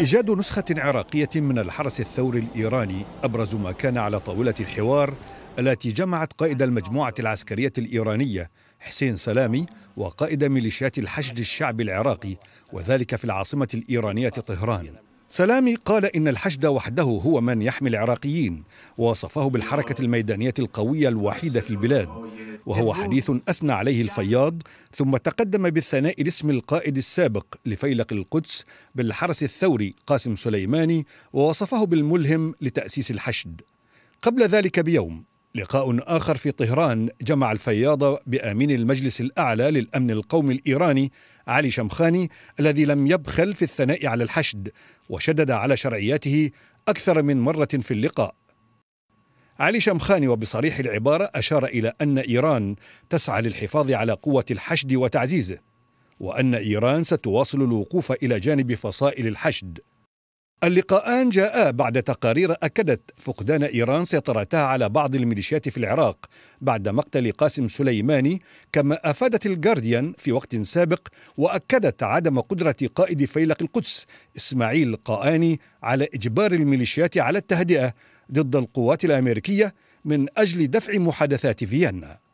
إيجاد نسخة عراقية من الحرس الثوري الإيراني أبرز ما كان على طاولة الحوار التي جمعت قائد المجموعة العسكرية الإيرانية حسين سلامي وقائد ميليشيات الحشد الشعبي العراقي وذلك في العاصمة الإيرانية طهران سلامي قال إن الحشد وحده هو من يحمي العراقيين ووصفه بالحركة الميدانية القوية الوحيدة في البلاد وهو حديث أثنى عليه الفياض ثم تقدم بالثناء لاسم القائد السابق لفيلق القدس بالحرس الثوري قاسم سليماني ووصفه بالملهم لتأسيس الحشد قبل ذلك بيوم لقاء آخر في طهران جمع الفياض بآمين المجلس الأعلى للأمن القومي الإيراني علي شمخاني الذي لم يبخل في الثناء على الحشد وشدد على شرعياته أكثر من مرة في اللقاء علي شمخاني وبصريح العبارة أشار إلى أن إيران تسعى للحفاظ على قوة الحشد وتعزيزه وأن إيران ستواصل الوقوف إلى جانب فصائل الحشد اللقاءان جاءا بعد تقارير أكدت فقدان إيران سيطرتها على بعض الميليشيات في العراق بعد مقتل قاسم سليماني كما أفادت الجارديان في وقت سابق وأكدت عدم قدرة قائد فيلق القدس إسماعيل قاني على إجبار الميليشيات على التهدئة ضد القوات الأمريكية من أجل دفع محادثات فيينا